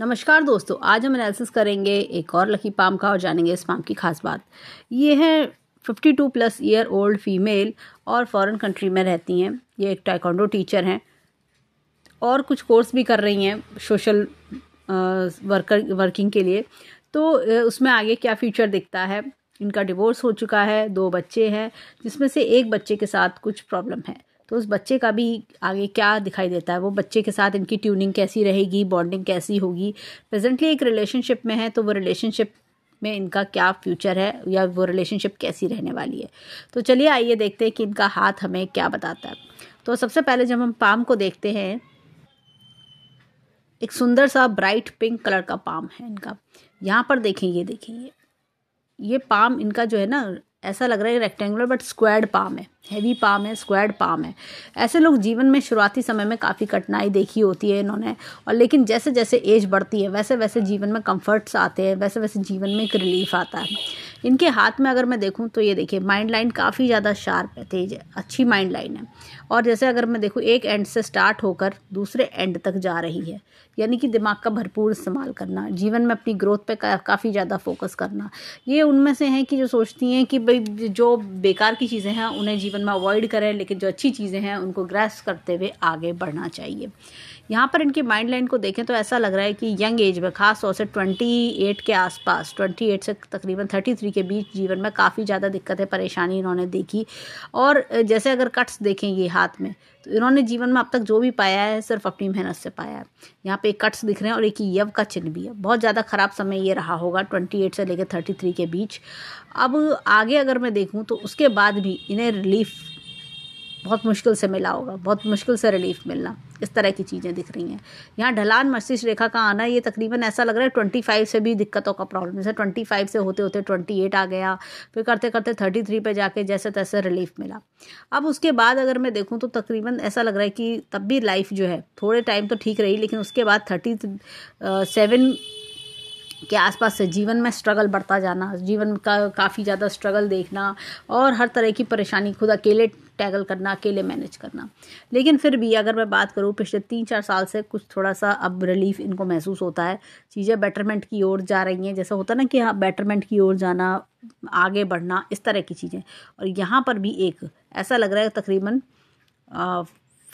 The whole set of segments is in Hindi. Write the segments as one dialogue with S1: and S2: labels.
S1: नमस्कार दोस्तों आज हम एनालिसिस करेंगे एक और लकी पाम का और जानेंगे इस पाम की खास बात ये है 52 प्लस ईयर ओल्ड फीमेल और फॉरेन कंट्री में रहती हैं ये एक टाइकोंडो टीचर हैं और कुछ कोर्स भी कर रही हैं सोशल वर्कर वर्किंग के लिए तो उसमें आगे क्या फ्यूचर दिखता है इनका डिवोर्स हो चुका है दो बच्चे हैं जिसमें से एक बच्चे के साथ कुछ प्रॉब्लम है तो उस बच्चे का भी आगे क्या दिखाई देता है वो बच्चे के साथ इनकी ट्यूनिंग कैसी रहेगी बॉन्डिंग कैसी होगी प्रेजेंटली एक रिलेशनशिप में है तो वो रिलेशनशिप में इनका क्या फ्यूचर है या वो रिलेशनशिप कैसी रहने वाली है तो चलिए आइए देखते हैं कि इनका हाथ हमें क्या बताता है तो सबसे पहले जब हम पाम को देखते हैं एक सुंदर सा ब्राइट पिंक कलर का पाम है इनका यहाँ पर देखें ये देखें ये ये पाम इनका जो है ना ऐसा लग रहा है रेक्टेंगुलर बट स्क्वाड पाम है हैवी पाम है स्क्वाड पाम है ऐसे लोग जीवन में शुरुआती समय में काफ़ी कठिनाई देखी होती है इन्होंने और लेकिन जैसे जैसे एज बढ़ती है वैसे वैसे जीवन में कंफर्ट्स आते हैं वैसे वैसे जीवन में एक रिलीफ आता है इनके हाथ में अगर मैं देखूँ तो ये देखिए माइंड लाइन काफ़ी ज़्यादा शार्प है तेज है अच्छी माइंड लाइन है और जैसे अगर मैं देखूँ एक एंड से स्टार्ट होकर दूसरे एंड तक जा रही है यानी कि दिमाग का भरपूर इस्तेमाल करना जीवन में अपनी ग्रोथ पे का, काफ़ी ज़्यादा फोकस करना ये उनमें से हैं कि जो सोचती हैं कि भाई जो बेकार की चीज़ें हैं उन्हें जीवन में अवॉइड करें लेकिन जो अच्छी चीज़ें हैं उनको ग्रेस करते हुए आगे बढ़ना चाहिए यहाँ पर इनकी माइंड लाइन को देखें तो ऐसा लग रहा है कि यंग एज में खास तौर से ट्वेंटी एट के आसपास ट्वेंटी एट से तकरीबन थर्टी थ्री के बीच जीवन में काफ़ी ज़्यादा दिक्कतें परेशानी इन्होंने देखी और जैसे अगर कट्स देखें ये हाथ में तो इन्होंने जीवन में अब तक जो भी पाया है सिर्फ अपनी मेहनत से पाया है यहाँ पे एक कट्स दिख रहे हैं और एक यव का चिन्ह भी है बहुत ज़्यादा ख़राब समय ये रहा होगा ट्वेंटी एट से लेकर थर्टी थ्री के बीच अब आगे अगर मैं देखूँ तो उसके बाद भी इन्हें रिलीफ बहुत मुश्किल से मिला होगा बहुत मुश्किल से रिलीफ मिलना इस तरह की चीज़ें दिख रही हैं यहाँ ढलान मस्तिष्क रेखा का आना ये तकरीबन ऐसा लग रहा है ट्वेंटी फाइव से भी दिक्कतों का प्रॉब्लम जैसे ट्वेंटी फाइव से होते होते ट्वेंटी एट आ गया फिर करते करते थर्टी थ्री पर जाके जैसे तैसे रिलीफ मिला अब उसके बाद अगर मैं देखूँ तो तकरीबन ऐसा लग रहा है कि तब भी लाइफ जो है थोड़े टाइम तो ठीक रही लेकिन उसके बाद थर्टी सेवन के आसपास से जीवन में स्ट्रगल बढ़ता जाना जीवन का काफ़ी ज़्यादा स्ट्रगल देखना और हर तरह की परेशानी खुद अकेले टैगल करना अकेले मैनेज करना लेकिन फिर भी अगर मैं बात करूँ पिछले तीन चार साल से कुछ थोड़ा सा अब रिलीफ इनको महसूस होता है चीज़ें बेटरमेंट की ओर जा रही हैं जैसा होता ना कि हाँ बेटरमेंट की ओर जाना आगे बढ़ना इस तरह की चीज़ें और यहाँ पर भी एक ऐसा लग रहा है तकरीबन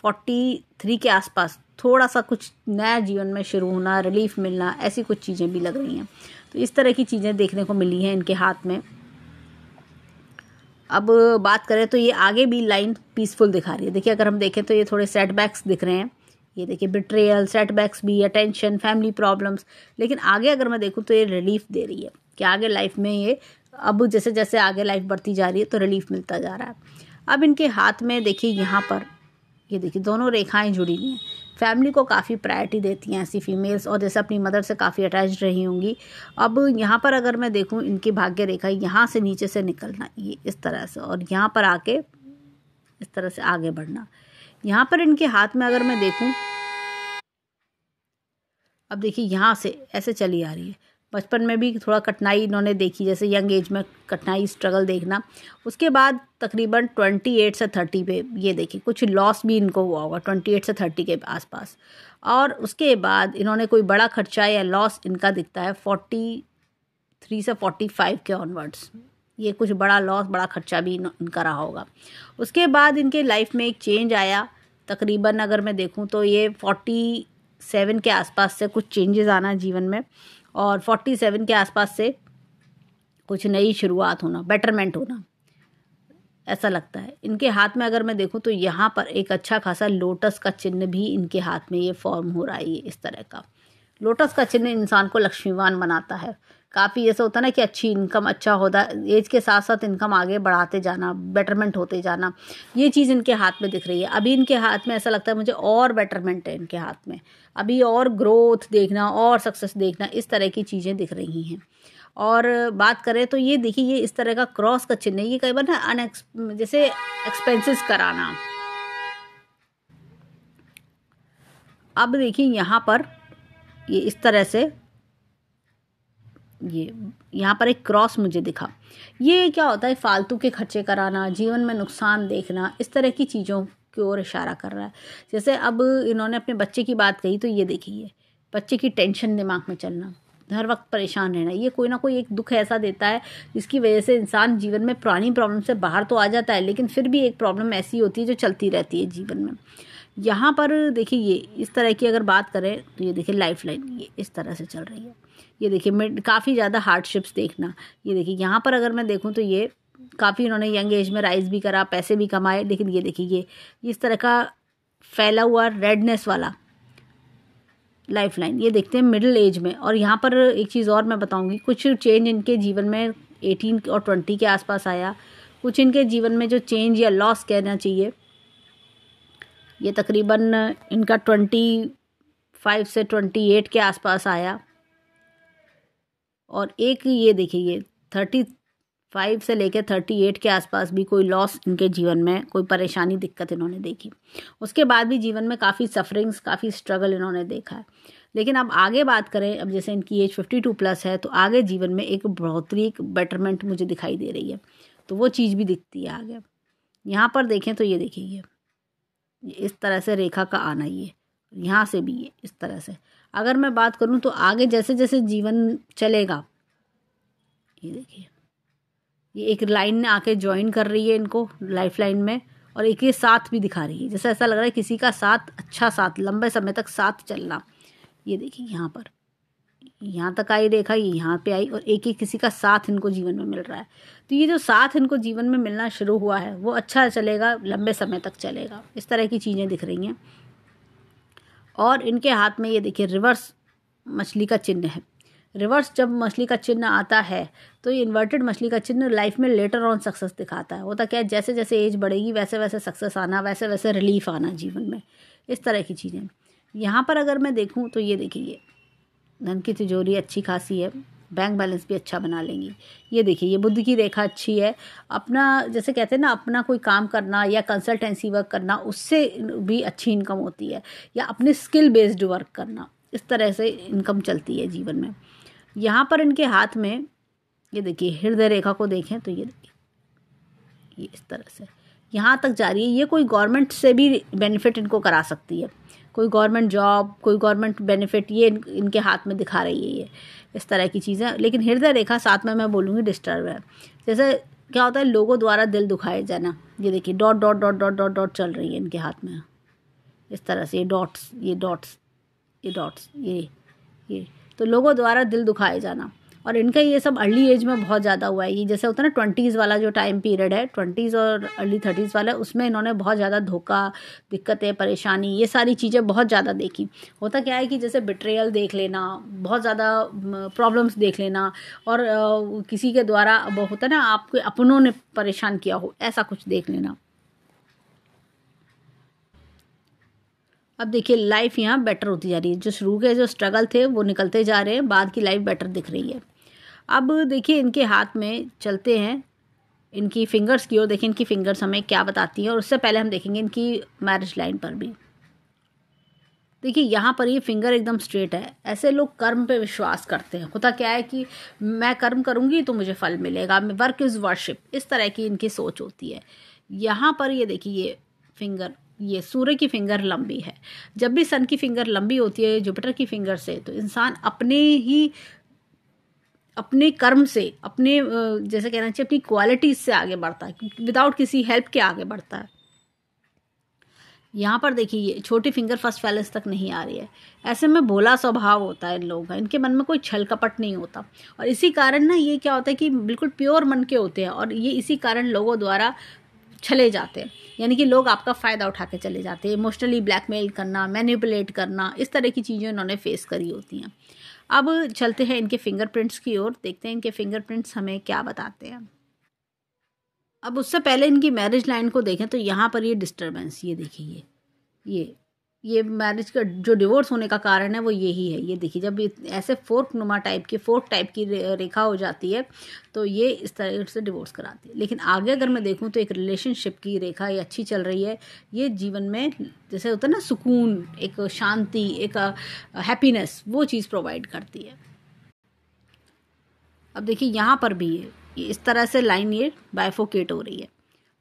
S1: फोर्टी थ्री के आसपास थोड़ा सा कुछ नया जीवन में शुरू होना रिलीफ मिलना ऐसी कुछ चीज़ें भी लग रही हैं तो इस तरह की चीज़ें देखने को मिली हैं इनके हाथ में अब बात करें तो ये आगे भी लाइन पीसफुल दिखा रही है देखिए अगर हम देखें तो ये थोड़े सेटबैक्स दिख रहे हैं ये देखिए बिट्रेयल सेटबैक्स भी अटेंशन फैमिली प्रॉब्लम्स लेकिन आगे अगर मैं देखूँ तो ये रिलीफ दे रही है कि आगे लाइफ में ये अब जैसे जैसे आगे लाइफ बढ़ती जा रही है तो रिलीफ मिलता जा रहा है अब इनके हाथ में देखिए यहाँ पर ये देखिए दोनों रेखाएं जुड़ी हुई हैं फैमिली को काफ़ी प्रायोरिटी देती हैं ऐसी फीमेल्स और जैसे अपनी मदर से काफ़ी अटैच रही होंगी अब यहाँ पर अगर मैं देखूँ इनकी भाग्य रेखा यहाँ से नीचे से निकलना ये इस तरह से और यहाँ पर आके इस तरह से आगे बढ़ना यहाँ पर इनके हाथ में अगर मैं देखूँ अब देखिए यहाँ से ऐसे चली आ रही है बचपन में भी थोड़ा कठिनाई इन्होंने देखी जैसे यंग एज में कठिनाई स्ट्रगल देखना उसके बाद तकरीबन ट्वेंटी एट से थर्टी पे ये देखिए कुछ लॉस भी इनको हुआ होगा ट्वेंटी एट से थर्टी के आसपास और उसके बाद इन्होंने कोई बड़ा खर्चा या लॉस इनका दिखता है फोर्टी थ्री से फोर्टी फाइव के ऑनवर्ड्स ये कुछ बड़ा लॉस बड़ा खर्चा भी इनका रहा होगा उसके बाद इनके लाइफ में एक चेंज आया तकरीबन अगर मैं देखूँ तो ये फोर्टी सेवन के आसपास से कुछ चेंजेस आना जीवन में और फोर्टी सेवन के आसपास से कुछ नई शुरुआत होना बेटरमेंट होना ऐसा लगता है इनके हाथ में अगर मैं देखूं तो यहाँ पर एक अच्छा खासा लोटस का चिन्ह भी इनके हाथ में ये फॉर्म हो रहा है इस तरह का लोटस का चिन्ह इंसान को लक्ष्मीवान बनाता है काफ़ी ऐसा होता है ना कि अच्छी इनकम अच्छा होता है एज के साथ साथ इनकम आगे बढ़ाते जाना बेटरमेंट होते जाना ये चीज़ इनके हाथ में दिख रही है अभी इनके हाथ में ऐसा लगता है मुझे और बेटरमेंट है इनके हाथ में अभी और ग्रोथ देखना और सक्सेस देखना इस तरह की चीज़ें दिख रही हैं और बात करें तो ये देखिए ये इस तरह का क्रॉस का चिन्ह ये कई बार ना अनएक्स जैसे एक्सपेंसेस कराना अब देखिए यहाँ पर ये इस तरह से ये यहाँ पर एक क्रॉस मुझे दिखा ये क्या होता है फालतू के खर्चे कराना जीवन में नुकसान देखना इस तरह की चीज़ों की ओर इशारा कर रहा है जैसे अब इन्होंने अपने बच्चे की बात कही तो ये देखिए बच्चे की टेंशन दिमाग में चलना हर वक्त परेशान रहना ये कोई ना कोई एक दुख ऐसा देता है जिसकी वजह से इंसान जीवन में पुरानी प्रॉब्लम से बाहर तो आ जाता है लेकिन फिर भी एक प्रॉब्लम ऐसी होती है जो चलती रहती है जीवन में यहाँ पर देखिए ये इस तरह की अगर बात करें तो ये देखिए लाइफ लाइन ये इस तरह से चल रही है ये देखिए मैं काफ़ी ज़्यादा हार्डशिप्स देखना ये देखिए यहाँ पर अगर मैं देखूँ तो ये काफ़ी इन्होंने यंग एज में राइज भी करा पैसे भी कमाए लेकिन ये देखिए ये इस तरह का फैला हुआ रेडनेस वाला लाइफ लाइन ये देखते हैं मिडिल एज में और यहाँ पर एक चीज़ और मैं बताऊँगी कुछ चेंज इनके जीवन में एटीन और ट्वेंटी के आसपास आया कुछ इनके जीवन में जो चेंज या लॉस कहना चाहिए ये तकरीबन इनका ट्वेंटी फाइव से ट्वेंटी एट के आसपास आया और एक ये देखिए थर्टी फाइव से लेकर थर्टी एट के आसपास भी कोई लॉस इनके जीवन में कोई परेशानी दिक्कत इन्होंने देखी उसके बाद भी जीवन में काफ़ी सफरिंग्स काफ़ी स्ट्रगल इन्होंने देखा है लेकिन अब आगे बात करें अब जैसे इनकी एज फिफ्टी टू प्लस है तो आगे जीवन में एक बढ़ोतरी एक बेटरमेंट मुझे दिखाई दे रही है तो वो चीज़ भी दिखती है आगे यहाँ पर देखें तो ये देखिए इस तरह से रेखा का आना ये यहाँ से भी ये इस तरह से अगर मैं बात करूँ तो आगे जैसे जैसे जीवन चलेगा ये देखिए ये एक लाइन ने आके ज्वाइन कर रही है इनको लाइफ लाइन में और एक ये साथ भी दिखा रही है जैसे ऐसा लग रहा है किसी का साथ अच्छा साथ लंबे समय तक साथ चलना ये देखिए यहाँ पर यहाँ तक आई रेखा ये यहाँ पे आई और एक एक किसी का साथ इनको जीवन में मिल रहा है तो ये जो साथ इनको जीवन में मिलना शुरू हुआ है वो अच्छा चलेगा लंबे समय तक चलेगा इस तरह की चीज़ें दिख रही हैं और इनके हाथ में ये देखिए रिवर्स मछली का चिन्ह है रिवर्स जब मछली का चिन्ह आता है तो ये इन्वर्टेड मछली का चिन्ह लाइफ में लेटर ऑन सक्सेस दिखाता है होता तो क्या है जैसे जैसे एज बढ़ेगी वैसे वैसे सक्सेस आना वैसे वैसे रिलीफ आना जीवन में इस तरह की चीज़ें यहाँ पर अगर मैं देखूँ तो ये देखिए धन की तिजोरी अच्छी खासी है बैंक बैलेंस भी अच्छा बना लेंगी ये देखिए ये बुद्ध की रेखा अच्छी है अपना जैसे कहते हैं ना अपना कोई काम करना या कंसल्टेंसी वर्क करना उससे भी अच्छी इनकम होती है या अपने स्किल बेस्ड वर्क करना इस तरह से इनकम चलती है जीवन में यहाँ पर इनके हाथ में ये देखिए हृदय रेखा को देखें तो ये देखिए ये इस तरह से यहाँ तक जा रही है ये कोई गवर्नमेंट से भी बेनिफिट इनको करा सकती है कोई गवर्नमेंट जॉब कोई गवर्नमेंट बेनिफिट ये इन, इनके हाथ में दिखा रही है ये इस तरह की चीज़ें लेकिन हृदय रेखा साथ में मैं बोलूँगी डिस्टर्ब है जैसे क्या होता है लोगों द्वारा दिल दुखाए जाना ये देखिए dot dot dot dot dot dot चल रही है इनके हाथ में इस तरह से ये डॉट्स ये डॉट्स ये डॉट्स ये ये तो लोगों द्वारा दिल दुखाए जाना और इनका ये सब अर्ली एज में बहुत ज़्यादा हुआ है ये जैसे होता है ना ट्वेंटीज़ वाला जो टाइम पीरियड है ट्वेंटीज़ और अर्ली थर्टीज़ वाला उसमें इन्होंने बहुत ज़्यादा धोखा दिक्कतें परेशानी ये सारी चीज़ें बहुत ज़्यादा देखी होता क्या है कि जैसे बिट्रेयल देख लेना बहुत ज़्यादा प्रॉब्लम्स देख लेना और किसी के द्वारा होता है ना आपके अपनों ने परेशान किया हो ऐसा कुछ देख लेना अब देखिए लाइफ यहाँ बेटर होती जा रही है जो शुरू के जो स्ट्रगल थे वो निकलते जा रहे हैं बाद की लाइफ बेटर दिख रही है अब देखिए इनके हाथ में चलते हैं इनकी फिंगर्स की ओर देखिए इनकी फिंगर्स हमें क्या बताती हैं और उससे पहले हम देखेंगे इनकी मैरिज लाइन पर भी देखिए यहाँ पर ये फिंगर एकदम स्ट्रेट है ऐसे लोग कर्म पे विश्वास करते हैं होता क्या है कि मैं कर्म करूँगी तो मुझे फल मिलेगा वर्क इज़ वर्शिप इस तरह की इनकी सोच होती है यहाँ पर ये देखिए ये फिंगर ये सूर्य की फिंगर लंबी है जब भी सन की फिंगर लंबी होती है जुपिटर की फिंगर से तो इंसान अपने ही अपने कर्म से अपने जैसे कहना चाहिए अपनी क्वालिटीज से आगे बढ़ता है विदाउट किसी हेल्प के आगे बढ़ता है यहाँ पर देखिए ये छोटी फिंगर फर्स्ट फैलेंस तक नहीं आ रही है ऐसे में भोला स्वभाव होता है इन लोगों का इनके मन में कोई छल कपट नहीं होता और इसी कारण ना ये क्या होता है कि बिल्कुल प्योर मन के होते हैं और ये इसी कारण लोगों द्वारा छले जाते हैं यानी कि लोग आपका फ़ायदा उठा के चले जाते हैं इमोशनली ब्लैकमेल करना मैनिपुलेट करना इस तरह की चीज़ें इन्होंने फेस करी होती हैं अब चलते हैं इनके फिंगरप्रिंट्स की ओर देखते हैं इनके फिंगरप्रिंट्स हमें क्या बताते हैं अब उससे पहले इनकी मैरिज लाइन को देखें तो यहाँ पर ये डिस्टर्बेंस ये देखिए ये ये मैरिज का जो डिवोर्स होने का कारण है वो यही है ये देखिए जब ऐसे फोर्क नुमा टाइप की फोर्क टाइप की रेखा हो जाती है तो ये इस तरह से डिवोर्स कराती है लेकिन आगे अगर मैं देखूँ तो एक रिलेशनशिप की रेखा ये अच्छी चल रही है ये जीवन में जैसे होता है ना सुकून एक शांति एक हैप्पीनेस वो चीज़ प्रोवाइड करती है अब देखिए यहाँ पर भी ये इस तरह से लाइन ये बायफोकेट हो रही है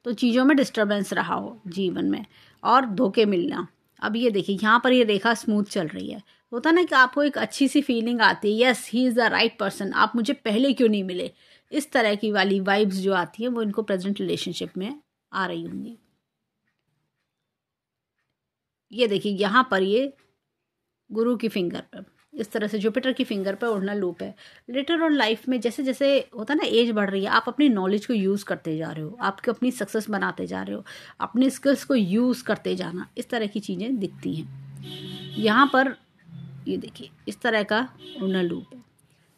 S1: तो चीज़ों में डिस्टर्बेंस रहा हो जीवन में और धोखे मिलना अब ये देखिए यहाँ पर ये रेखा स्मूथ चल रही है होता ना कि आपको एक अच्छी सी फीलिंग आती है yes he is the right person आप मुझे पहले क्यों नहीं मिले इस तरह की वाली वाइब्स जो आती है वो इनको प्रेजेंट रिलेशनशिप में आ रही होंगी ये देखिए यहाँ पर ये गुरु की फिंगर पर इस तरह से जुपिटर की फिंगर पर उड़ना लूप है लेटर ऑन लाइफ में जैसे जैसे होता है ना एज बढ़ रही है आप अपनी नॉलेज को यूज़ करते जा रहे हो आपको अपनी सक्सेस बनाते जा रहे हो अपने स्किल्स को यूज़ करते जाना इस तरह की चीज़ें दिखती हैं यहाँ पर ये देखिए इस तरह का उड़ना लूप है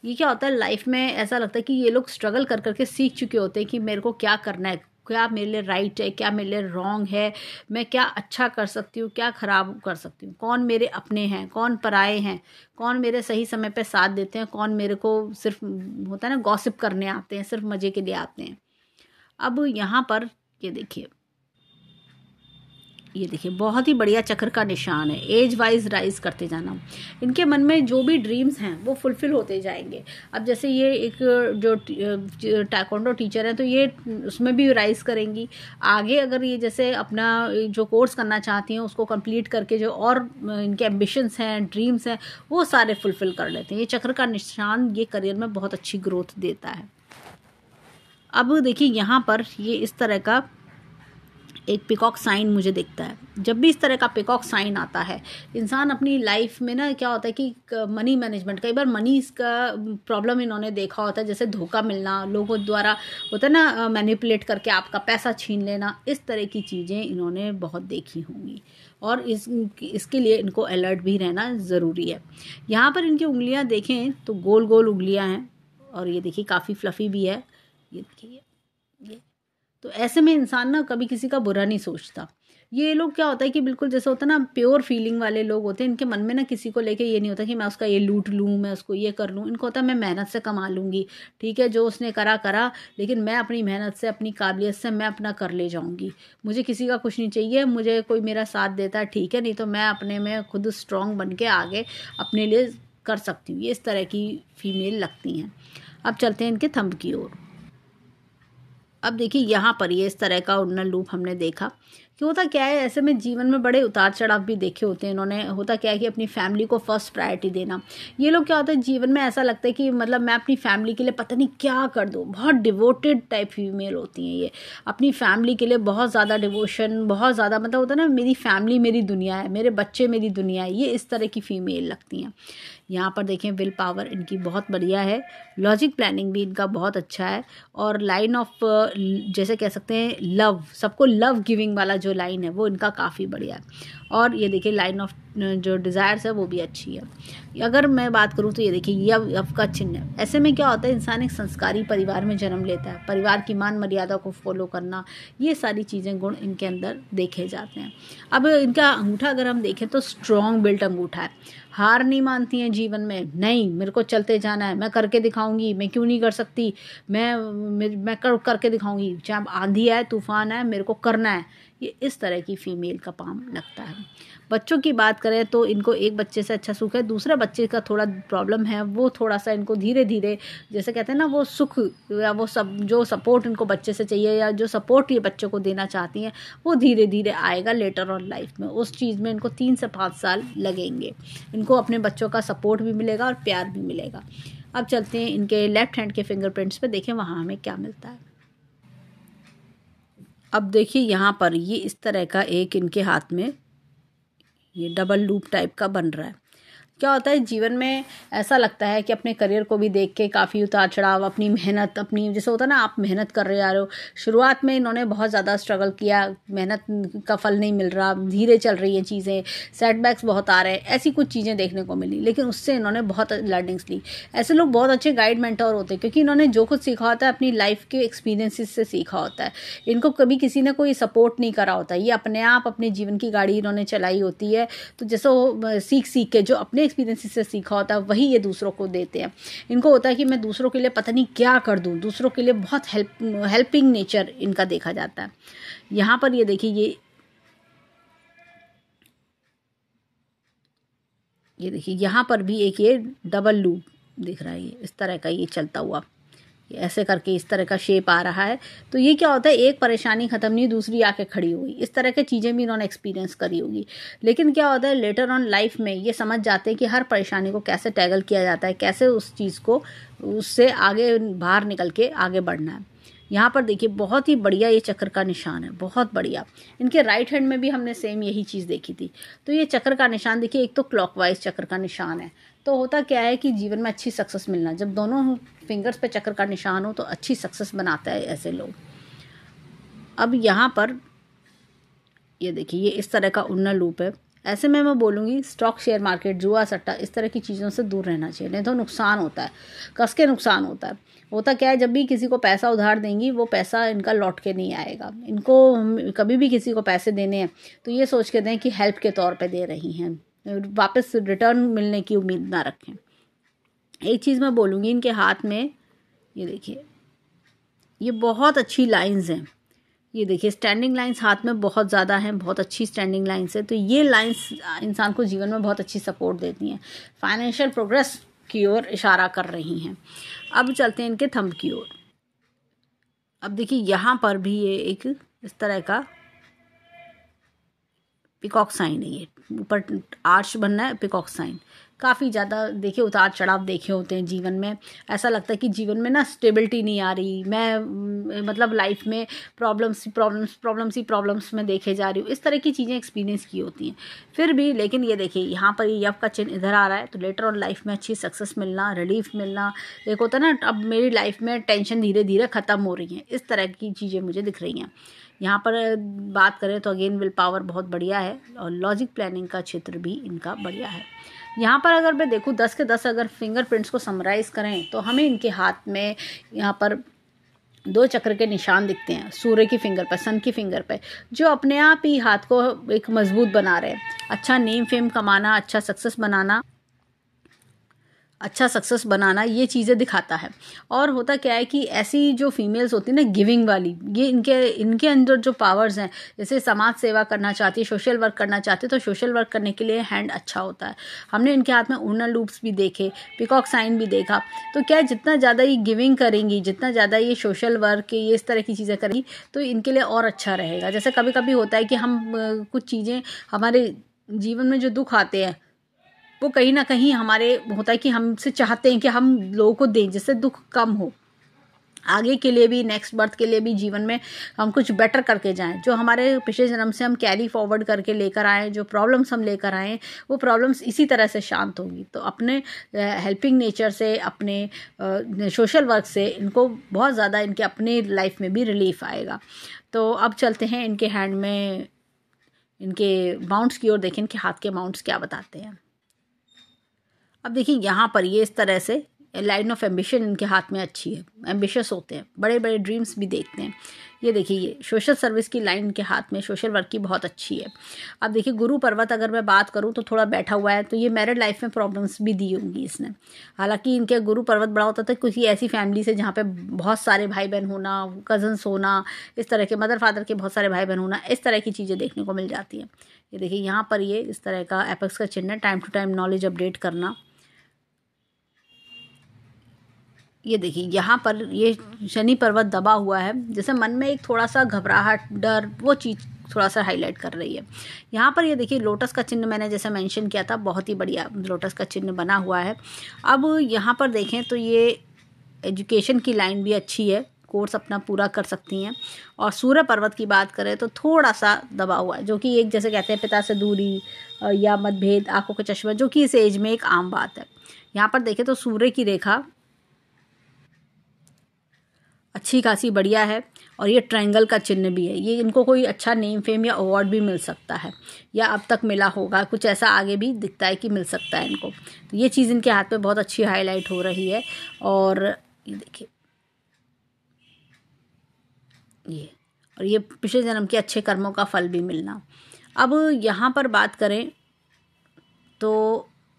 S1: ये क्या होता है लाइफ में ऐसा लगता है कि ये लोग स्ट्रगल कर करके सीख चुके होते हैं कि मेरे को क्या करना है क्या मेरे लिए राइट है क्या मेरे लिए रॉन्ग है मैं क्या अच्छा कर सकती हूँ क्या ख़राब कर सकती हूँ कौन मेरे अपने हैं कौन पराए हैं कौन मेरे सही समय पर साथ देते हैं कौन मेरे को सिर्फ होता है ना गॉसिप करने आते हैं सिर्फ मज़े के लिए आते हैं अब यहाँ पर ये देखिए ये देखिए बहुत ही बढ़िया चक्र का निशान है एज वाइज राइज करते जाना इनके मन में जो भी ड्रीम्स हैं वो फुलफिल होते जाएंगे अब जैसे ये एक जो टाइकोंडो टीचर हैं तो ये उसमें भी राइज करेंगी आगे अगर ये जैसे अपना जो कोर्स करना चाहती हैं उसको कंप्लीट करके जो और इनके एम्बिशंस हैं ड्रीम्स हैं वो सारे फुलफिल कर लेते हैं ये चक्र का निशान ये करियर में बहुत अच्छी ग्रोथ देता है अब देखिए यहाँ पर ये इस तरह का एक पिकॉक साइन मुझे दिखता है जब भी इस तरह का पिकॉक साइन आता है इंसान अपनी लाइफ में ना क्या होता है कि मनी मैनेजमेंट कई बार मनी इसका प्रॉब्लम इन्होंने देखा होता है जैसे धोखा मिलना लोगों द्वारा होता है ना मैनिपुलेट करके आपका पैसा छीन लेना इस तरह की चीज़ें इन्होंने बहुत देखी होंगी और इस इसके लिए इनको अलर्ट भी रहना ज़रूरी है यहाँ पर इनकी उंगलियाँ देखें तो गोल गोल उंगलियाँ हैं और ये देखिए काफ़ी फ्लफ़ी भी है ये देखिए तो ऐसे में इंसान ना कभी किसी का बुरा नहीं सोचता ये लोग क्या होता है कि बिल्कुल जैसे होता है ना प्योर फीलिंग वाले लोग होते हैं इनके मन में ना किसी को लेके ये नहीं होता कि मैं उसका ये लूट लूँ मैं उसको ये कर लूँ इनको होता है मैं मेहनत से कमा लूँगी ठीक है जो उसने करा करा लेकिन मैं अपनी मेहनत से अपनी काबिलियत से मैं अपना कर ले जाऊँगी मुझे किसी का कुछ नहीं चाहिए मुझे कोई मेरा साथ देता है ठीक है नहीं तो मैं अपने में खुद स्ट्रांग बन के आगे अपने लिए कर सकती हूँ ये इस तरह की फीमेल लगती हैं अब चलते हैं इनके थंब की ओर अब देखिए यहाँ पर ये इस तरह का उन्नल लूप हमने देखा कि होता क्या है ऐसे में जीवन में बड़े उतार चढ़ाव भी देखे होते हैं इन्होंने होता क्या है कि अपनी फैमिली को फर्स्ट प्रायोरिटी देना ये लोग क्या होता है जीवन में ऐसा लगता है कि मतलब मैं अपनी फैमिली के लिए पता नहीं क्या कर दूँ बहुत डिवोटेड टाइप फीमेल होती हैं ये अपनी फैमिली के लिए बहुत ज़्यादा डिवोशन बहुत ज़्यादा मतलब होता है ना मेरी फैमिली मेरी दुनिया है मेरे बच्चे मेरी दुनिया है ये इस तरह की फ़ीमेल लगती हैं यहाँ पर देखें विल पावर इनकी बहुत बढ़िया है लॉजिक प्लानिंग भी इनका बहुत अच्छा है और लाइन ऑफ uh, जैसे कह सकते हैं लव सबको लव गिविंग वाला जो लाइन है वो इनका काफ़ी बढ़िया है और ये देखिए लाइन ऑफ uh, जो डिज़ायर्स है वो भी अच्छी है अगर मैं बात करूँ तो ये देखिए ये यव का चिन्ह है ऐसे में क्या होता है इंसान एक संस्कारी परिवार में जन्म लेता है परिवार की मान मर्यादा को फॉलो करना ये सारी चीज़ें गुण इनके अंदर देखे जाते हैं अब इनका अंगूठा अगर हम देखें तो स्ट्रॉन्ग बिल्ट अंगूठा है हार नहीं मानती हैं जीवन में नहीं मेरे को चलते जाना है मैं करके दिखाऊंगी मैं क्यों नहीं कर सकती मैं मैं कर, करके दिखाऊंगी चाहे आंधी है तूफान है मेरे को करना है ये इस तरह की फीमेल का पाम लगता है बच्चों की बात करें तो इनको एक बच्चे से अच्छा सुख है दूसरे बच्चे का थोड़ा प्रॉब्लम है वो थोड़ा सा इनको धीरे धीरे जैसे कहते हैं ना वो सुख या वो सब जो सपोर्ट इनको बच्चे से चाहिए या जो सपोर्ट ये बच्चों को देना चाहती हैं वो धीरे धीरे आएगा लेटर ऑन लाइफ में उस चीज़ में इनको तीन से पाँच साल लगेंगे इनको अपने बच्चों का सपोर्ट भी मिलेगा और प्यार भी मिलेगा अब चलते हैं इनके लेफ्ट हैंड के फिंगरप्रिंट्स पे देखें वहाँ हमें क्या मिलता है अब देखिए यहाँ पर ये इस तरह का एक इनके हाथ में ये डबल लूप टाइप का बन रहा है क्या होता है जीवन में ऐसा लगता है कि अपने करियर को भी देख के काफ़ी उतार चढ़ाव अपनी मेहनत अपनी जैसे होता है ना आप मेहनत कर रहे आ रहे हो शुरुआत में इन्होंने बहुत ज़्यादा स्ट्रगल किया मेहनत का फल नहीं मिल रहा धीरे चल रही है चीज़ें सेटबैक्स बहुत आ रहे हैं ऐसी कुछ चीज़ें देखने को मिली लेकिन उससे इन्होंने बहुत लर्निंग्स ली ऐसे लोग बहुत अच्छे गाइड मेंटोर होते हैं क्योंकि इन्होंने जो कुछ सीखा होता है अपनी लाइफ के एक्सपीरियंसिस से सीखा होता है इनको कभी किसी ने कोई सपोर्ट नहीं करा होता ये अपने आप अपने जीवन की गाड़ी इन्होंने चलाई होती है तो जैसे सीख सीख के जो अपने अपने एक्सपीरियंस से सीखा होता है वही ये दूसरों को देते हैं इनको होता है कि मैं दूसरों के लिए पता नहीं क्या कर दूँ दूसरों के लिए बहुत हेल्प हेल्पिंग नेचर इनका देखा जाता है यहाँ पर ये देखिए ये ये देखिए यहाँ पर भी एक ये डबल लूप दिख रहा है ये इस तरह का ये चलता हुआ ऐसे करके इस तरह का शेप आ रहा है तो ये क्या होता है एक परेशानी ख़त्म नहीं दूसरी आके खड़ी हुई इस तरह की चीज़ें भी इन्होंने एक्सपीरियंस करी होगी लेकिन क्या होता है लेटर ऑन लाइफ में ये समझ जाते हैं कि हर परेशानी को कैसे टैगल किया जाता है कैसे उस चीज़ को उससे आगे बाहर निकल के आगे बढ़ना है यहाँ पर देखिए बहुत ही बढ़िया ये चक्र का निशान है बहुत बढ़िया इनके राइट हैंड में भी हमने सेम यही चीज़ देखी थी तो ये चक्र का निशान देखिए एक तो क्लॉकवाइज चक्र का निशान है तो होता क्या है कि जीवन में अच्छी सक्सेस मिलना जब दोनों फिंगर्स पे चक्र का निशान हो तो अच्छी सक्सेस बनाता है ऐसे लोग अब यहाँ पर ये देखिए ये इस तरह का उन्नर लूप है ऐसे में मैं बोलूँगी स्टॉक शेयर मार्केट जुआ सट्टा इस तरह की चीज़ों से दूर रहना चाहिए नहीं तो नुकसान होता है कस के नुकसान होता है होता क्या है जब भी किसी को पैसा उधार देंगी वो पैसा इनका लौट के नहीं आएगा इनको कभी भी किसी को पैसे देने हैं तो ये सोच के दें कि हेल्प के तौर पे दे रही हैं वापस रिटर्न मिलने की उम्मीद ना रखें एक चीज़ मैं बोलूँगी इनके हाथ में ये देखिए ये बहुत अच्छी लाइंस हैं ये देखिए स्टैंडिंग लाइंस हाथ में बहुत ज़्यादा हैं बहुत अच्छी स्टैंडिंग लाइंस है तो ये लाइंस इंसान को जीवन में बहुत अच्छी सपोर्ट देती हैं फाइनेंशियल प्रोग्रेस की ओर इशारा कर रही हैं अब चलते हैं इनके थंब की ओर अब देखिए यहाँ पर भी ये एक इस तरह का पिकॉक साइन है ये ऊपर आर्च बनना है पिकॉक साइन काफ़ी ज़्यादा देखे उतार चढ़ाव देखे होते हैं जीवन में ऐसा लगता है कि जीवन में ना स्टेबिलिटी नहीं आ रही मैं मतलब लाइफ में प्रॉब्लम्स प्रॉब्लम्स प्रॉब्लम्स ही प्रॉब्लम्स में देखे जा रही हूँ इस तरह की चीज़ें एक्सपीरियंस की होती हैं फिर भी लेकिन ये देखिए यहाँ पर यफ का चिन्ह इधर आ रहा है तो लेटर ऑन लाइफ में अच्छी सक्सेस मिलना रिलीफ मिलना एक होता है ना अब मेरी लाइफ में टेंशन धीरे धीरे ख़त्म हो रही है इस तरह की चीज़ें मुझे दिख रही हैं यहाँ पर बात करें तो अगेन विल पावर बहुत बढ़िया है और लॉजिक प्लानिंग का क्षेत्र भी इनका बढ़िया है यहाँ पर अगर मैं देखूँ दस के दस अगर फिंगरप्रिंट्स को समराइज़ करें तो हमें इनके हाथ में यहाँ पर दो चक्र के निशान दिखते हैं सूर्य की फिंगर पर सन की फिंगर पर जो अपने आप ही हाथ को एक मजबूत बना रहे हैं अच्छा नेम फेम कमाना अच्छा सक्सेस बनाना अच्छा सक्सेस बनाना ये चीज़ें दिखाता है और होता क्या है कि ऐसी जो फीमेल्स होती है ना गिविंग वाली ये इनके इनके अंदर जो पावर्स हैं जैसे समाज सेवा करना चाहती है सोशल वर्क करना चाहती है तो सोशल वर्क करने के लिए हैंड अच्छा होता है हमने इनके हाथ में ओनर लूप्स भी देखे पिकॉक साइन भी देखा तो क्या जितना ज़्यादा ये गिविंग करेंगी जितना ज़्यादा ये सोशल वर्क ये इस तरह की चीज़ें करेंगी तो इनके लिए और अच्छा रहेगा जैसे कभी कभी होता है कि हम कुछ चीज़ें हमारे जीवन में जो दुख आते हैं वो कहीं ना कहीं हमारे होता है कि हमसे चाहते हैं कि हम लोगों को दें जिससे दुख कम हो आगे के लिए भी नेक्स्ट बर्थ के लिए भी जीवन में हम कुछ बेटर करके जाएं जो हमारे पिछले जन्म से हम कैरी फॉरवर्ड करके लेकर आएँ जो प्रॉब्लम्स हम लेकर आए वो प्रॉब्लम्स इसी तरह से शांत होगी तो अपने हेल्पिंग नेचर से अपने सोशल वर्क से इनको बहुत ज़्यादा इनके अपने लाइफ में भी रिलीफ आएगा तो अब चलते हैं इनके हैंड में इनके माउंट्स की ओर देखें इनके हाथ के माउंट्स क्या बताते हैं अब देखिए यहाँ पर ये इस तरह से लाइन ऑफ एम्बिशन इनके हाथ में अच्छी है एम्बिशस होते हैं बड़े बड़े ड्रीम्स भी देखते हैं ये देखिए ये सोशल सर्विस की लाइन के हाथ में सोशल वर्क की बहुत अच्छी है अब देखिए गुरु पर्वत अगर मैं बात करूँ तो थोड़ा बैठा हुआ है तो ये मैरिड लाइफ में प्रॉब्लम्स भी दी होंगी इसने हालांकि इनके गुरु पर्वत बड़ा होता था किसी ऐसी फैमिली से जहाँ पर बहुत सारे भाई बहन होना कजन्स होना इस तरह के मदर फादर के बहुत सारे भाई बहन होना इस तरह की चीज़ें देखने को मिल जाती हैं ये देखिए यहाँ पर ये इस तरह का एपेक्स का चिन्ह time to time knowledge update करना ये देखिए यहाँ पर ये शनि पर्वत दबा हुआ है जैसे मन में एक थोड़ा सा घबराहट डर वो चीज़ थोड़ा सा हाईलाइट कर रही है यहाँ पर ये देखिए लोटस का चिन्ह मैंने जैसे मेंशन किया था बहुत ही बढ़िया लोटस का चिन्ह बना हुआ है अब यहाँ पर देखें तो ये एजुकेशन की लाइन भी अच्छी है कोर्स अपना पूरा कर सकती हैं और सूर्य पर्वत की बात करें तो थोड़ा सा दबा हुआ है जो कि एक जैसे कहते हैं पिता से दूरी या मतभेद आंखों के चश्मा जो कि इस एज में एक आम बात है यहाँ पर देखें तो सूर्य की रेखा अच्छी खासी बढ़िया है और ये ट्रायंगल का चिन्ह भी है ये इनको कोई अच्छा नेम फेम या अवार्ड भी मिल सकता है या अब तक मिला होगा कुछ ऐसा आगे भी दिखता है कि मिल सकता है इनको तो ये चीज़ इनके हाथ पे बहुत अच्छी हाईलाइट हो रही है और ये देखिए ये और ये पिछले जन्म के अच्छे कर्मों का फल भी मिलना अब यहाँ पर बात करें तो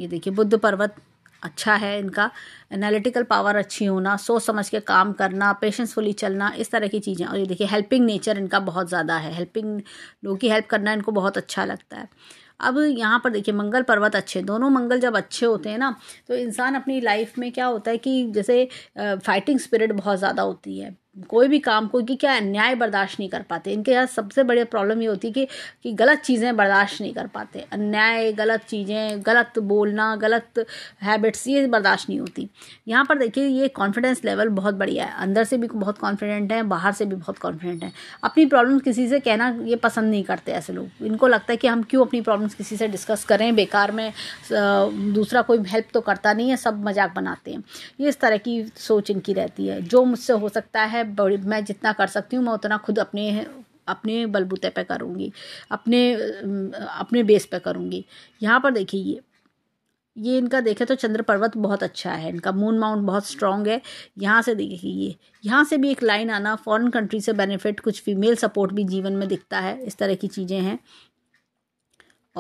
S1: ये देखिए बुद्ध पर्वत अच्छा है इनका एनालिटिकल पावर अच्छी होना सोच समझ के काम करना पेशेंसफुली चलना इस तरह की चीज़ें और ये देखिए हेल्पिंग नेचर इनका बहुत ज़्यादा है हेल्पिंग लोगों की हेल्प करना इनको बहुत अच्छा लगता है अब यहाँ पर देखिए मंगल पर्वत अच्छे दोनों मंगल जब अच्छे होते हैं ना तो इंसान अपनी लाइफ में क्या होता है कि जैसे फाइटिंग स्पिरिट बहुत ज़्यादा होती है कोई भी काम को कि क्या अन्याय बर्दाश्त नहीं कर पाते इनके यहाँ सबसे बड़ी प्रॉब्लम ये होती है कि कि गलत चीज़ें बर्दाश्त नहीं कर पाते अन्याय गलत चीज़ें गलत बोलना गलत हैबिट्स ये बर्दाश्त नहीं होती यहाँ पर देखिए ये कॉन्फिडेंस लेवल बहुत बढ़िया है अंदर से भी बहुत कॉन्फिडेंट है बाहर से भी बहुत कॉन्फिडेंट है अपनी प्रॉब्लम किसी से कहना ये पसंद नहीं करते ऐसे लोग इनको लगता है कि हम क्यों अपनी प्रॉब्लम्स किसी से डिस्कस करें बेकार में दूसरा कोई हेल्प तो करता नहीं है सब मजाक बनाते हैं ये इस तरह की सोच इनकी रहती है जो मुझसे हो सकता है मैं बड़ी मैं जितना कर सकती हूँ मैं उतना खुद अपने अपने बलबूते पे करूँगी अपने अपने बेस पे करूँगी यहाँ पर देखिए ये ये इनका देखे तो चंद्र पर्वत बहुत अच्छा है इनका मून माउंट बहुत स्ट्रांग है यहाँ से देखिए ये यहाँ से भी एक लाइन आना फॉरेन कंट्री से बेनिफिट कुछ फीमेल सपोर्ट भी जीवन में दिखता है इस तरह की चीज़ें हैं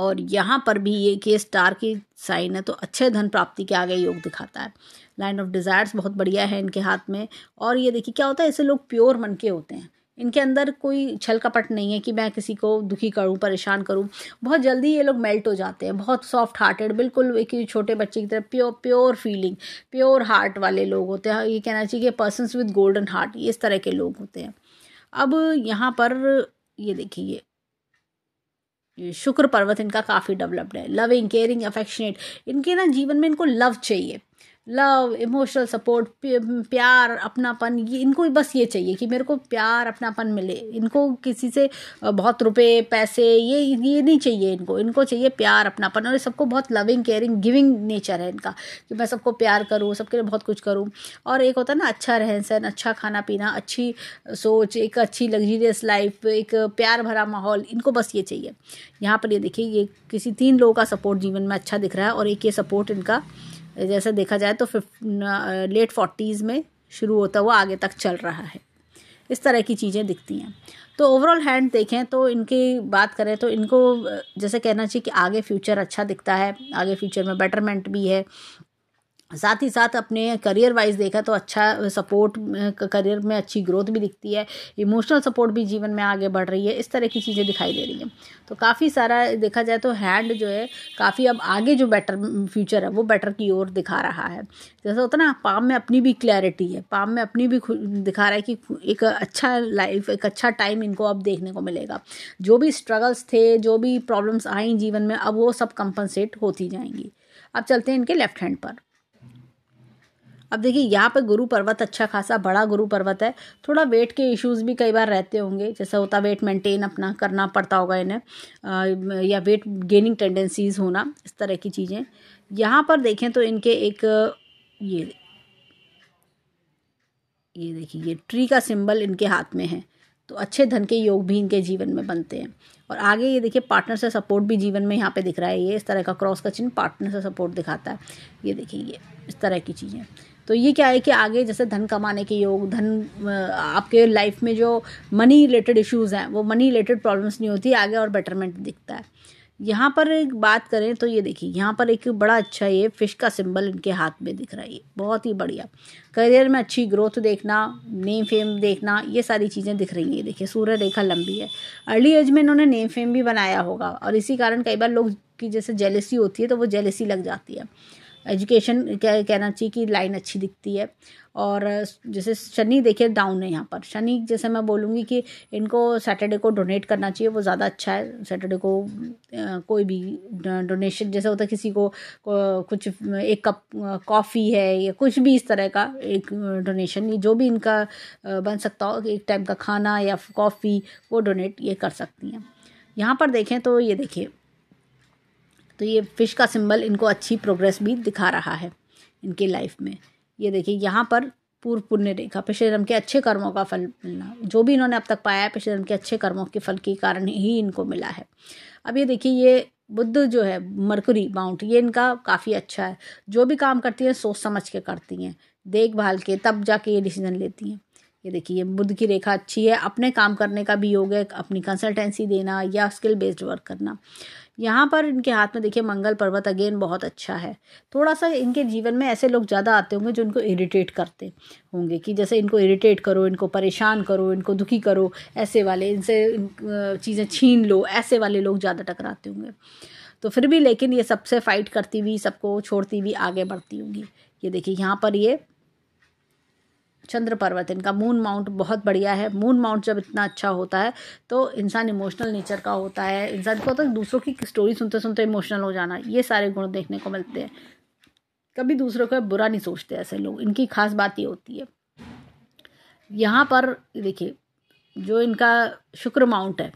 S1: और यहाँ पर भी ये कि स्टार की साइन है तो अच्छे धन प्राप्ति के आगे योग दिखाता है लाइन ऑफ डिज़ायर्स बहुत बढ़िया है इनके हाथ में और ये देखिए क्या होता है ऐसे लोग प्योर मन के होते हैं इनके अंदर कोई छल कपट नहीं है कि मैं किसी को दुखी करूं परेशान करूं बहुत जल्दी ये लोग मेल्ट हो जाते हैं बहुत सॉफ्ट हार्टेड बिल्कुल एक छोटे बच्चे की तरह pure pure feeling pure heart वाले लोग होते हैं ये कहना चाहिए कि पर्सनस विद गोल्डन हार्ट ये इस तरह के लोग होते हैं अब यहाँ पर ये देखिए शुक्र पर्वत इनका काफ़ी डेवलप्ड है लविंग केयरिंग अफेक्शनेट इनके ना जीवन में इनको लव चाहिए लव इमोशनल सपोर्ट प्यार अपनापन ये इनको बस ये चाहिए कि मेरे को प्यार अपनापन मिले इनको किसी से बहुत रुपए पैसे ये ये नहीं चाहिए इनको इनको चाहिए प्यार अपनापन और सबको बहुत लविंग केयरिंग गिविंग नेचर है इनका कि मैं सबको प्यार करूँ सबके लिए बहुत कुछ करूँ और एक होता है ना अच्छा रहन सहन अच्छा खाना पीना अच्छी सोच एक अच्छी लग्जीरियस लाइफ एक प्यार भरा माहौल इनको बस ये चाहिए यहाँ पर ये देखिए ये किसी तीन लोगों का सपोर्ट जीवन में अच्छा दिख रहा है और एक ये सपोर्ट इनका जैसे देखा जाए तो लेट फोर्टीज़ में शुरू होता हुआ आगे तक चल रहा है इस तरह की चीज़ें दिखती हैं तो ओवरऑल हैंड देखें तो इनकी बात करें तो इनको जैसे कहना चाहिए कि आगे फ्यूचर अच्छा दिखता है आगे फ्यूचर में बेटरमेंट भी है साथ ही साथ अपने करियर वाइज देखा तो अच्छा सपोर्ट करियर में अच्छी ग्रोथ भी दिखती है इमोशनल सपोर्ट भी जीवन में आगे बढ़ रही है इस तरह की चीज़ें दिखाई दे रही हैं तो काफ़ी सारा देखा जाए तो हैंड जो है काफ़ी अब आगे जो बेटर फ्यूचर है वो बेटर की ओर दिखा रहा है जैसे होता ना पाम में अपनी भी क्लैरिटी है पाम में अपनी भी दिखा रहा है कि एक अच्छा लाइफ एक अच्छा टाइम इनको अब देखने को मिलेगा जो भी स्ट्रगल्स थे जो भी प्रॉब्लम्स आई जीवन में अब वो सब कंपनसेट होती जाएंगी अब चलते हैं इनके लेफ्ट हैंड पर अब देखिए यहाँ पे गुरु पर्वत अच्छा खासा बड़ा गुरु पर्वत है थोड़ा वेट के इश्यूज भी कई बार रहते होंगे जैसे होता वेट मेंटेन अपना करना पड़ता होगा इन्हें या वेट गेनिंग टेंडेंसीज होना इस तरह की चीज़ें यहाँ पर देखें तो इनके एक ये ये देखिए ये ट्री का सिंबल इनके हाथ में है तो अच्छे धन के योग भी इनके जीवन में बनते हैं और आगे ये देखिए पार्टनर से सपोर्ट भी जीवन में यहाँ पे दिख रहा है ये इस तरह का क्रॉस का चिन्ह पार्टनर से सपोर्ट दिखाता है ये देखिए ये इस तरह की चीज़ें तो ये क्या है कि आगे जैसे धन कमाने के योग धन आपके लाइफ में जो मनी रिलेटेड इश्यूज़ हैं वो मनी रिलेटेड प्रॉब्लम्स नहीं होती आगे और बेटरमेंट दिखता है यहाँ पर एक बात करें तो ये देखिए यहाँ पर एक बड़ा अच्छा ये फिश का सिंबल इनके हाथ में दिख रहा है ये बहुत ही बढ़िया करियर में अच्छी ग्रोथ देखना नेम फेम देखना ये सारी चीज़ें दिख रही हैं देखिए सूर्य रेखा लंबी है अर्ली एज में इन्होंने नेम फेम भी बनाया होगा और इसी कारण कई बार लोग की जैसे जेलेसी होती है तो वो जेलेसी लग जाती है एजुकेशन क्या कहना चाहिए कि लाइन अच्छी दिखती है और जैसे शनि देखिए डाउन है यहाँ पर शनि जैसे मैं बोलूँगी कि इनको सैटरडे को डोनेट करना चाहिए वो ज़्यादा अच्छा है सैटरडे को कोई भी डोनेशन जैसे होता है किसी को, कुछ एक कप कॉफ़ी है या कुछ भी इस तरह का एक डोनेशन जो भी इनका बन सकता हो एक टाइम का खाना या कॉफ़ी वो डोनेट ये कर सकती हैं यहाँ पर देखें तो ये देखिए तो ये फिश का सिंबल इनको अच्छी प्रोग्रेस भी दिखा रहा है इनके लाइफ में ये देखिए यहाँ पर पूर्व पुण्य रेखा पिछले जन्म के अच्छे कर्मों का फल मिलना जो भी इन्होंने अब तक पाया है पिछले जन्म के अच्छे कर्मों के फल के कारण ही इनको मिला है अब ये देखिए ये बुद्ध जो है मरकुरी माउंट ये इनका काफ़ी अच्छा है जो भी काम करती हैं सोच समझ के करती हैं देखभाल के तब जाके ये डिसीजन लेती हैं ये देखिए ये बुद्ध की रेखा अच्छी है अपने काम करने का भी योग है अपनी कंसल्टेंसी देना या स्किल बेस्ड वर्क करना यहाँ पर इनके हाथ में देखिए मंगल पर्वत अगेन बहुत अच्छा है थोड़ा सा इनके जीवन में ऐसे लोग ज़्यादा आते होंगे जो इनको इरिटेट करते होंगे कि जैसे इनको इरिटेट करो इनको परेशान करो इनको दुखी करो ऐसे वाले इनसे चीज़ें छीन लो ऐसे वाले लोग ज़्यादा टकराते होंगे तो फिर भी लेकिन ये सबसे फाइट करती हुई सबको छोड़ती हुई आगे बढ़ती होंगी ये देखिए यहाँ पर ये चंद्र पर्वत इनका मून माउंट बहुत बढ़िया है मून माउंट जब इतना अच्छा होता है तो इंसान इमोशनल नेचर का होता है इंसान को तो दूसरों की स्टोरी सुनते सुनते इमोशनल हो जाना ये सारे गुण देखने को मिलते हैं कभी दूसरों को बुरा नहीं सोचते ऐसे लोग इनकी खास बात ये होती है यहाँ पर देखिए जो इनका शुक्र माउंट है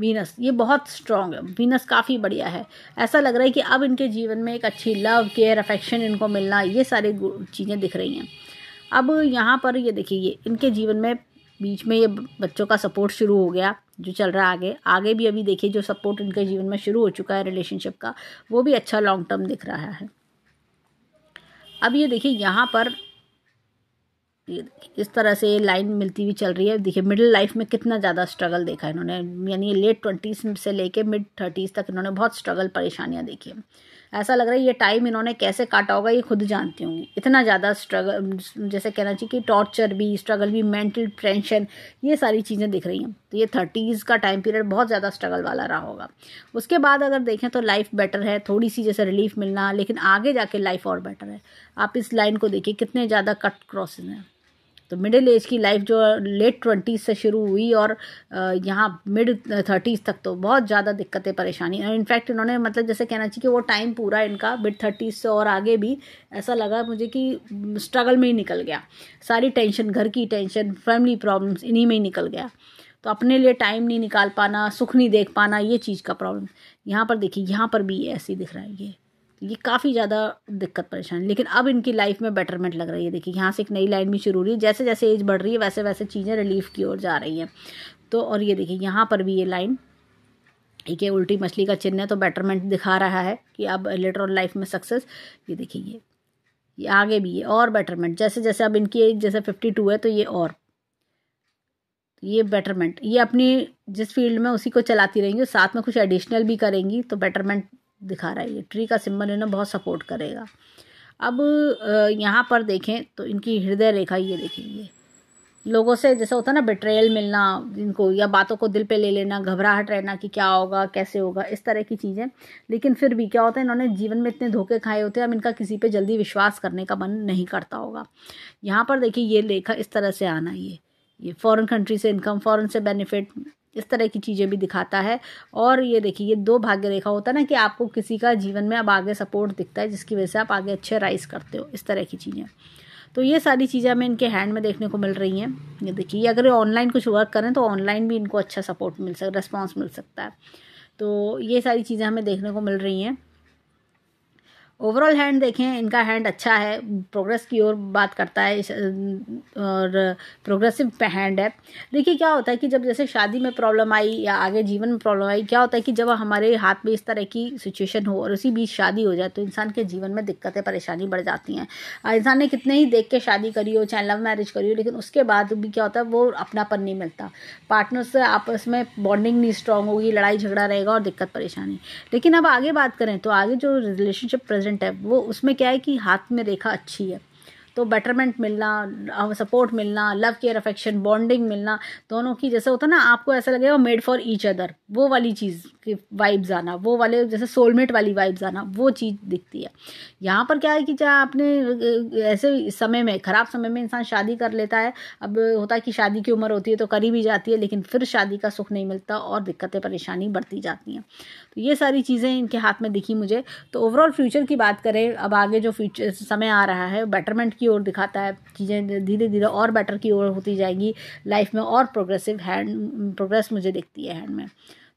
S1: वीनस ये बहुत स्ट्रांग है वीनस काफ़ी बढ़िया है ऐसा लग रहा है कि अब इनके जीवन में एक अच्छी लव केयर अफेक्शन इनको मिलना ये सारी चीज़ें दिख रही हैं अब यहाँ पर ये देखिए ये इनके जीवन में बीच में ये बच्चों का सपोर्ट शुरू हो गया जो चल रहा है आगे आगे भी अभी देखिए जो सपोर्ट इनके जीवन में शुरू हो चुका है रिलेशनशिप का वो भी अच्छा लॉन्ग टर्म दिख रहा है अब ये देखिए यहाँ पर ये इस तरह से लाइन मिलती हुई चल रही है देखिए मिडिल लाइफ में कितना ज़्यादा स्ट्रगल देखा इन्होंने यानी लेट ट्वेंटीज़ से लेके मिड थर्टीज़ तक इन्होंने बहुत स्ट्रगल परेशानियाँ देखी हैं ऐसा लग रहा है ये टाइम इन्होंने कैसे काटा होगा ये खुद जानती होंगी इतना ज़्यादा स्ट्रगल जैसे कहना चाहिए कि टॉर्चर भी स्ट्रगल भी मेंटल टेंशन ये सारी चीज़ें दिख रही हैं तो ये थर्टीज़ का टाइम पीरियड बहुत ज़्यादा स्ट्रगल वाला रहा होगा उसके बाद अगर देखें तो लाइफ बेटर है थोड़ी सी जैसे रिलीफ मिलना लेकिन आगे जाके लाइफ और बेटर है आप इस लाइन को देखिए कितने ज़्यादा कट क्रॉसेज हैं तो मिडिल एज की लाइफ जो लेट ट्वेंटीज़ से शुरू हुई और यहाँ मिड थर्टीज़ तक तो बहुत ज़्यादा दिक्कतें परेशानी इनफैक्ट इन्होंने मतलब जैसे कहना चाहिए कि वो टाइम पूरा इनका मिड थर्टीज़ से और आगे भी ऐसा लगा मुझे कि स्ट्रगल में ही निकल गया सारी टेंशन घर की टेंशन फैमिली प्रॉब्लम्स इन्हीं में ही निकल गया तो अपने लिए टाइम नहीं निकाल पाना सुख नहीं देख पाना ये चीज़ का प्रॉब्लम यहाँ पर देखिए यहाँ पर भी ऐसी दिख रहा है ये ये काफ़ी ज़्यादा दिक्कत परेशान लेकिन अब इनकी लाइफ में बेटरमेंट लग रही है देखिए यहाँ से एक नई लाइन भी शुरू हो रही है जैसे जैसे एज बढ़ रही है वैसे वैसे चीज़ें रिलीफ की ओर जा रही हैं तो और ये देखिए यहाँ पर भी ये लाइन ठीक है उल्टी मछली का चिन्ह है तो बेटरमेंट दिखा रहा है कि अब लेटर ऑन लाइफ में सक्सेस ये देखिए ये ये आगे भी ये और बेटरमेंट जैसे जैसे अब इनकी एज जैसे फिफ्टी टू है तो ये और ये बेटरमेंट ये अपनी जिस फील्ड में उसी को चलाती रहेंगी साथ में कुछ एडिशनल भी करेंगी तो बेटरमेंट दिखा रहा है ये ट्री का सिंबल ना बहुत सपोर्ट करेगा अब यहाँ पर देखें तो इनकी हृदय रेखा ये देखेंगे लोगों से जैसा होता है ना बिट्रेयल मिलना इनको या बातों को दिल पे ले लेना घबराहट रहना कि क्या होगा कैसे होगा इस तरह की चीज़ें लेकिन फिर भी क्या होता है इन्होंने जीवन में इतने धोखे खाए होते हैं अब इनका किसी पे जल्दी विश्वास करने का मन नहीं करता होगा यहाँ पर देखिए ये लेखा इस तरह से आना ये ये फॉरेन कंट्री से इनकम फॉरेन से बेनिफिट इस तरह की चीज़ें भी दिखाता है और ये देखिए ये दो भाग्य रेखा होता है ना कि आपको किसी का जीवन में अब आगे सपोर्ट दिखता है जिसकी वजह से आप आगे अच्छे राइज करते हो इस तरह की चीज़ें तो ये सारी चीज़ें हमें इनके हैंड में देखने को मिल रही हैं ये देखिए अगर ये ऑनलाइन कुछ वर्क करें तो ऑनलाइन भी इनको अच्छा सपोर्ट मिल सकता रिस्पॉन्स मिल सकता है तो ये सारी चीज़ें हमें देखने को मिल रही हैं ओवरऑल हैंड देखें इनका हैंड अच्छा है प्रोग्रेस की ओर बात करता है और प्रोग्रेसिव हैंड है देखिए क्या होता है कि जब जैसे शादी में प्रॉब्लम आई या आगे जीवन में प्रॉब्लम आई क्या होता है कि जब हमारे हाथ में इस तरह की सिचुएशन हो और उसी बीच शादी हो जाए तो इंसान के जीवन में दिक्कतें परेशानी बढ़ जाती हैं इंसान ने कितने ही देख के शादी करी हो चाहे लव मैरिज करी हो लेकिन उसके बाद भी क्या होता है वो अपनापन नहीं मिलता पार्टनर से आपस में बॉन्डिंग नहीं स्ट्रांग होगी लड़ाई झगड़ा रहेगा और दिक्कत परेशानी लेकिन अब आगे बात करें तो आगे जो रिलेशनशिप प्रेजेंट प्रेजेंट है वो उसमें क्या है कि हाथ में रेखा अच्छी है तो बेटरमेंट मिलना सपोर्ट मिलना लव केयर अफेक्शन बॉन्डिंग मिलना दोनों की जैसे होता है ना आपको ऐसा लगेगा मेड फॉर ईच अदर वो वाली चीज़ के वाइब्स आना वो वाले जैसे सोलमेट वाली वाइब्स आना वो चीज़ दिखती है यहाँ पर क्या है कि चाहे आपने ऐसे समय में ख़राब समय में इंसान शादी कर लेता है अब होता है कि शादी की उम्र होती है तो करी भी जाती है लेकिन फिर शादी का सुख नहीं मिलता और दिक्कतें परेशानी बढ़ती जाती हैं तो ये सारी चीज़ें इनके हाथ में दिखी मुझे तो ओवरऑल फ्यूचर की बात करें अब आगे जो फ्यूचर समय आ रहा है बेटरमेंट की ओर दिखाता है चीज़ें धीरे धीरे और बेटर की ओर होती जाएगी लाइफ में और प्रोग्रेसिव हैंड प्रोग्रेस मुझे दिखती है हैंड में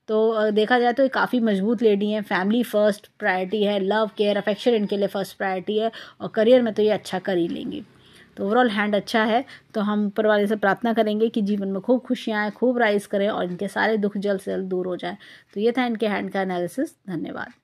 S1: तो देखा जाए तो ये काफ़ी मजबूत लेडी हैं फैमिली फर्स्ट प्रायोरिटी है लव केयर अफेक्शन इनके लिए फर्स्ट प्रायोरिटी है और करियर में तो ये अच्छा कर ही लेंगी तो ओवरऑल हैंड अच्छा है तो हम ऊपर वाले से प्रार्थना करेंगे कि जीवन में खूब खुशियाँ आएँ खूब राइज करें और इनके सारे दुख जल्द से जल्द दूर हो जाए तो ये था इनके हैंड का एनालिसिस धन्यवाद